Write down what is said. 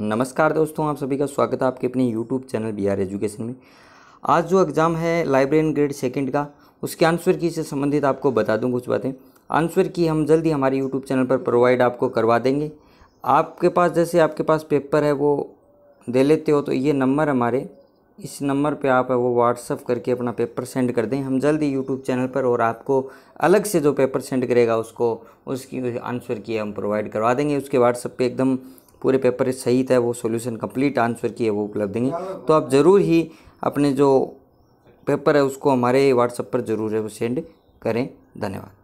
नमस्कार दोस्तों आप सभी का स्वागत है आपके अपने YouTube channel B R education में आज जो एग्ज़ाम है लाइब्रेरियन ग्रेड सेकंड का उसके आंसर की से संबंधित आपको बता दूं कुछ बातें आंसर की हम जल्दी हमारे यूट्यूब चैनल पर प्रोवाइड आपको करवा देंगे आपके पास जैसे आपके पास पेपर है वो दे लेते हो तो ये नंबर हमारे इस नंबर पे आप वो व्हाट्सअप करके अपना पेपर सेंड कर दें हम जल्दी यूट्यूब चैनल पर और आपको अलग से जो पेपर सेंड करेगा उसको उसकी आंसर की हम प्रोवाइड करवा देंगे उसके व्हाट्सअप पे एकदम पूरे पेपर सही था वो सोल्यूशन कंप्लीट आंसर की है वो उपलब्ध देंगे तो आप ज़रूर ही अपने जो पेपर है उसको हमारे व्हाट्सएप पर ज़रूर है वो सेंड करें धन्यवाद